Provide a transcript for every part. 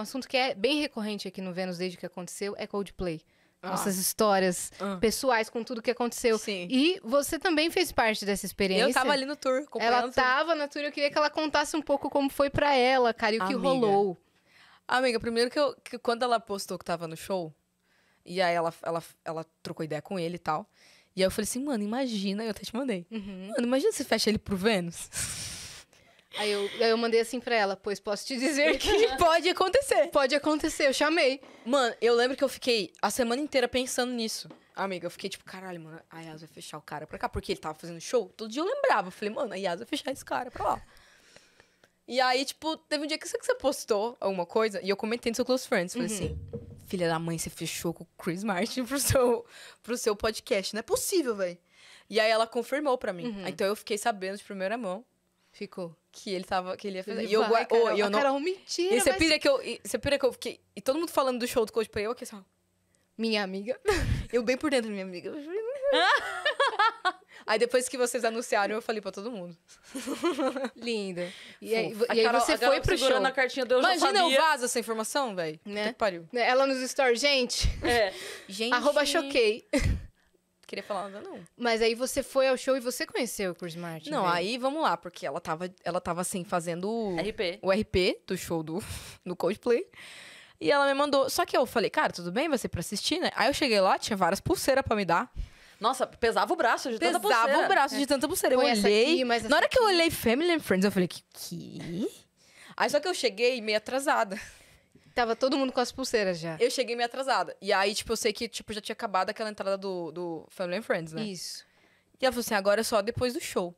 Um assunto que é bem recorrente aqui no Vênus desde que aconteceu é Coldplay. Ah. Nossas histórias ah. pessoais com tudo que aconteceu. Sim. E você também fez parte dessa experiência. Eu tava ali no tour. Ela tava na tour. Eu queria que ela contasse um pouco como foi para ela, cara, e o Amiga. que rolou. Amiga, primeiro que, eu, que quando ela postou que tava no show, e aí ela, ela, ela trocou ideia com ele e tal. E aí eu falei assim, mano, imagina, eu até te mandei. Uhum. Mano, imagina se fecha ele pro Vênus. Aí eu, aí eu mandei assim pra ela, pois posso te dizer que pode acontecer. Pode acontecer, eu chamei. Mano, eu lembro que eu fiquei a semana inteira pensando nisso. Amiga, eu fiquei tipo, caralho, mano, a Yas vai fechar o cara pra cá. Porque ele tava fazendo show, todo dia eu lembrava. Eu falei, mano, a Yas vai fechar esse cara pra lá. E aí, tipo, teve um dia que você, que você postou alguma coisa e eu comentei no seu Close Friends. Falei uhum. assim, filha da mãe, você fechou com o Chris Martin pro seu, pro seu podcast. Não é possível, velho. E aí ela confirmou pra mim. Uhum. Então eu fiquei sabendo de primeira mão. Ficou. Que ele tava. Que ele ia fazer. Ele e eu, guardei. oh, eu ah, não. É mentira. E você mas... pira que eu. Você pira que eu fiquei. E todo mundo falando do show do Coldplay, eu aqui só. Assim, minha amiga. eu bem por dentro, minha amiga. aí depois que vocês anunciaram, eu falei pra todo mundo. Linda. E aí, e aí Carol, você foi pro show. na cartinha do Imagina eu vaso essa informação, velho. Né? Que pariu. Né? Ela nos stories, gente. É. Gente. Arroba choquei queria falar nada, não. Mas aí você foi ao show e você conheceu o Chris Martin. Não, né? aí vamos lá, porque ela tava, ela tava assim, fazendo o RP, o RP do show do, do Coldplay. E ela me mandou. Só que eu falei, cara, tudo bem, vai ser pra assistir, né? Aí eu cheguei lá, tinha várias pulseiras pra me dar. Nossa, pesava o braço de pesava tanta pulseira. Pesava o braço de é. tanta pulseira. Foi eu olhei. Aqui, na hora aqui. que eu olhei Family and Friends, eu falei, que? que? Aí só que eu cheguei meio atrasada. Tava todo mundo com as pulseiras já. Eu cheguei meio atrasada. E aí, tipo, eu sei que tipo, já tinha acabado aquela entrada do, do Family and Friends, né? Isso. E ela falou assim: agora é só depois do show.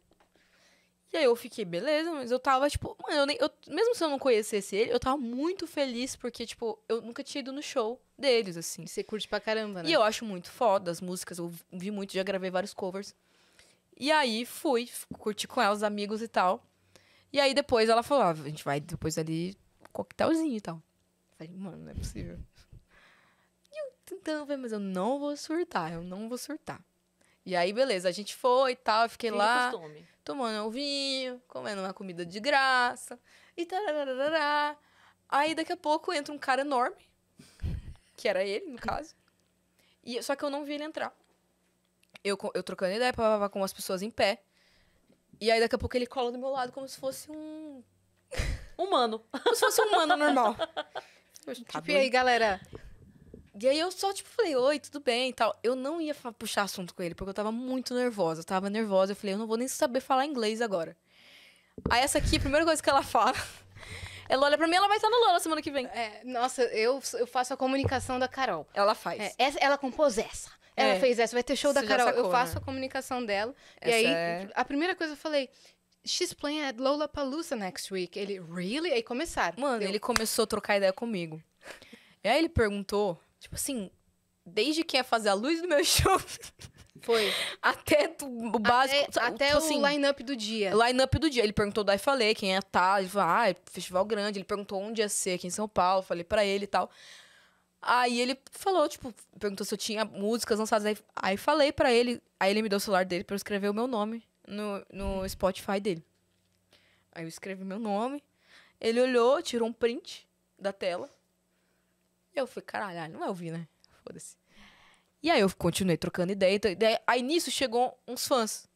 E aí eu fiquei, beleza, mas eu tava, tipo, mano, eu nem, eu, mesmo se eu não conhecesse ele, eu tava muito feliz, porque, tipo, eu nunca tinha ido no show deles, assim. Você curte pra caramba, né? E eu acho muito foda as músicas, eu vi muito, já gravei vários covers. E aí fui, curti com ela, os amigos e tal. E aí depois ela falou ah, a gente vai depois ali, coquetelzinho e tal falei, mano, não é possível. E eu tentando, mas eu não vou surtar, eu não vou surtar. E aí, beleza, a gente foi e tal, eu fiquei Tem lá, costume. tomando um vinho, comendo uma comida de graça, e tal Aí, daqui a pouco, entra um cara enorme, que era ele, no caso, e, só que eu não vi ele entrar. Eu, eu trocando ideia pra, pra, pra, com as pessoas em pé, e aí, daqui a pouco, ele cola do meu lado como se fosse um... Humano. Como se fosse um humano normal. tá tipo, doido. e aí, galera? E aí eu só, tipo, falei, oi, tudo bem e tal. Eu não ia puxar assunto com ele, porque eu tava muito nervosa. Eu tava nervosa, eu falei, eu não vou nem saber falar inglês agora. Aí essa aqui, a primeira coisa que ela fala. Ela olha pra mim, ela vai estar no Lola semana que vem. É, nossa, eu, eu faço a comunicação da Carol. Ela faz. É, essa, ela compôs essa. Ela é. fez essa, vai ter show Você da Carol. Sacou, eu faço né? a comunicação dela. Essa e aí, é. a primeira coisa eu falei, She's playing at é Lollapalooza next week. Ele, really? Aí começaram. Mano, eu... ele começou a trocar ideia comigo. e aí ele perguntou, tipo assim, desde que ia é fazer a luz do meu show. Foi. Até o básico. Até, até tipo, o assim, line-up do dia. Line-up do dia. Ele perguntou, daí falei quem é tal. Ele falou, ah, é festival grande. Ele perguntou onde ia ser, aqui em São Paulo. Falei pra ele e tal. Aí ele falou, tipo, perguntou se eu tinha músicas lançadas. Aí, aí falei pra ele. Aí ele me deu o celular dele pra eu escrever o meu nome no, no Spotify dele. Aí eu escrevi meu nome. Ele olhou, tirou um print da tela. E eu falei, caralho, ah, não é vai ouvir, né? Foda-se. E aí eu continuei trocando ideia. Então, aí nisso chegou uns fãs.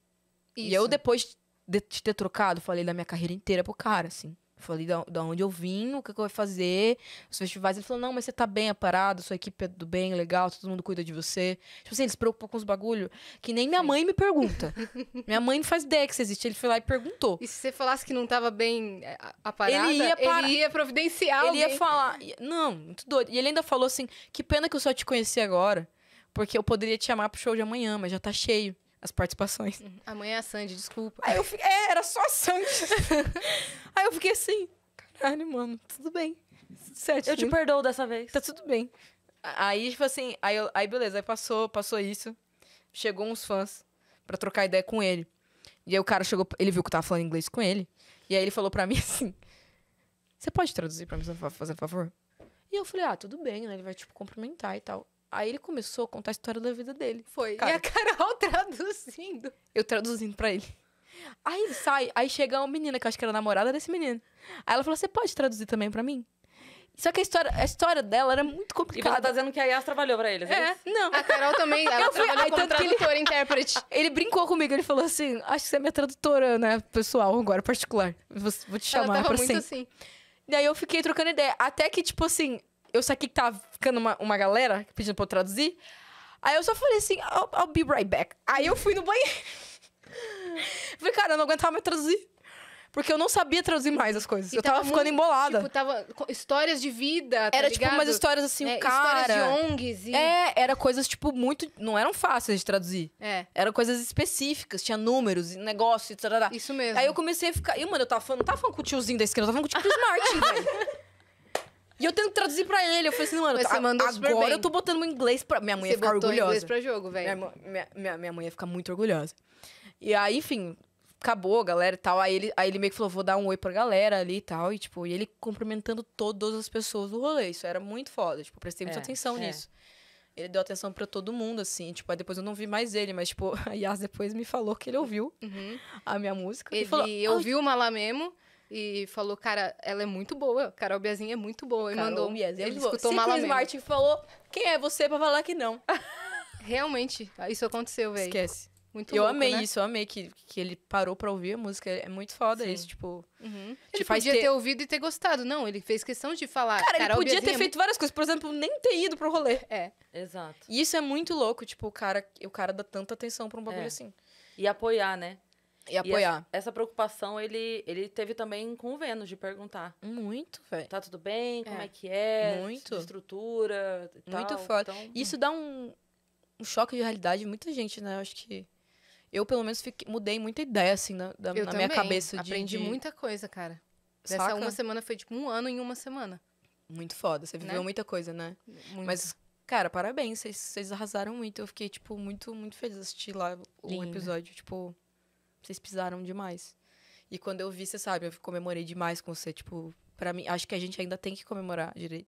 Isso. E eu, depois de ter trocado, falei da minha carreira inteira pro cara, assim. Falei da, da onde eu vim, o que, que eu vou fazer, os festivais. Ele falou: não, mas você tá bem aparado, sua equipe é do bem, legal, todo mundo cuida de você. Tipo assim, ele se com os bagulho que nem minha mãe me pergunta. minha mãe não faz ideia que você existe. Ele foi lá e perguntou. E se você falasse que não tava bem é, aparado, ele, ia para... ele ia providenciar. Ele alguém. ia falar: não, muito doido. E ele ainda falou assim: que pena que eu só te conheci agora, porque eu poderia te chamar pro show de amanhã, mas já tá cheio as participações. Uhum. Amanhã é a Sandy, desculpa. Aí eu fiquei, é, era só a Sandy. Aí eu fiquei assim, caralho, mano, tudo bem. Certo. Eu te perdoo dessa vez. Tá tudo bem. Aí, tipo assim, aí, aí beleza, aí passou, passou isso. Chegou uns fãs para trocar ideia com ele. E aí o cara chegou, ele viu que eu tava falando inglês com ele. E aí ele falou para mim assim: Você pode traduzir pra mim, fazer favor? E eu falei, ah, tudo bem, né? Ele vai, tipo, cumprimentar e tal. Aí ele começou a contar a história da vida dele. Foi. Cara. E a Carol traduzindo. Eu traduzindo pra ele. Aí ele sai, aí chega uma menina que eu acho que era namorada desse menino. Aí ela falou: Você pode traduzir também pra mim? Só que a história, a história dela era muito complicada. E ela tá dizendo que a Yas trabalhou pra ele, é? é não. A Carol também, ela eu fui, trabalhou como tradutora ele, intérprete. Ele brincou comigo, ele falou assim, acho que você é minha tradutora, né, pessoal, agora, particular. Vou, vou te chamar ela tava pra muito assim. assim. eu fiquei trocando ideia. Até que, tipo assim, eu saquei que tava tá ficando uma, uma galera pedindo pra eu traduzir. Aí eu só falei assim, I'll, I'll be right back. Aí eu fui no banheiro. falei, cara, eu não aguentava mais traduzir. Porque eu não sabia traduzir mais as coisas. E eu tava, tava ficando muito, embolada. Tipo, tava histórias de vida, tá Era, ligado? tipo, umas histórias assim, é, o cara... Histórias de ONGs e... É, era coisas, tipo, muito... Não eram fáceis de traduzir. É. Eram coisas específicas, tinha números, negócio, etc. Isso mesmo. Aí eu comecei a ficar... E, mano, eu tava falando... Não tava falando com o tiozinho da esquerda, eu tava falando com tipo, o tio Chris Martin, velho. E eu tento traduzir pra ele. Eu falei assim, mano, agora eu tô botando meu inglês pra. Minha mãe você ia ficar botou orgulhosa. inglês pra jogo, velho. Minha, minha, minha, mãe ia ficar muito orgulhosa. E aí, enfim, acabou a galera e tal. Aí ele, aí ele meio que falou, vou dar um oi pra galera ali e tal. E, tipo, e ele cumprimentando todas as pessoas do rolê. Isso era muito foda. Tipo, prestei muita é, atenção é. nisso. Ele deu atenção para todo mundo, assim. Tipo, aí depois eu não vi mais ele, mas, tipo, a Yas depois me falou que ele ouviu uhum. a minha música. Ele falou, ouviu uma lá mesmo. E falou, cara, ela é muito boa. Carol Biazinha é muito boa. Carol mandou. Biazinha é ele escutou Simplesmente Martin falou: quem é você pra falar que não? Realmente, isso aconteceu, velho. Esquece. Muito eu louco, amei né? isso, eu amei que, que ele parou pra ouvir a música. É muito foda Sim. isso, tipo. Uhum. Ele podia ter... ter... ouvido e ter gostado. Não, ele fez questão de falar. Cara, Carol ele podia Biazinha ter é feito é várias coisas. Por exemplo, nem ter ido pro rolê. É. Exato. E isso é muito louco, tipo, o cara, o cara dá tanta atenção pra um bagulho é. assim. E apoiar, né? E apoiar. E essa, preocupação ele, ele teve também com o Vênus, de perguntar. Muito, velho. Tá tudo bem? Como é, é que é? Muito. Estrutura. Muito tal, foda. Então... Isso dá um, um choque de realidade em muita gente, né? Eu acho que. Eu, pelo menos, fiquei, mudei muita ideia, assim, na, da, na minha cabeça. De, aprendi de... muita coisa, cara. Dessa uma semana foi, tipo, um ano em uma semana. Muito foda. Você viveu né? muita coisa, né? Muito. Mas, cara, parabéns. Vocês arrasaram muito. Eu fiquei, tipo, muito, muito feliz de assistir lá Linda. o episódio. Tipo, vocês pisaram demais. E quando eu vi, você sabe, eu comemorei demais com você, tipo, para mim, acho que a gente ainda tem que comemorar direito.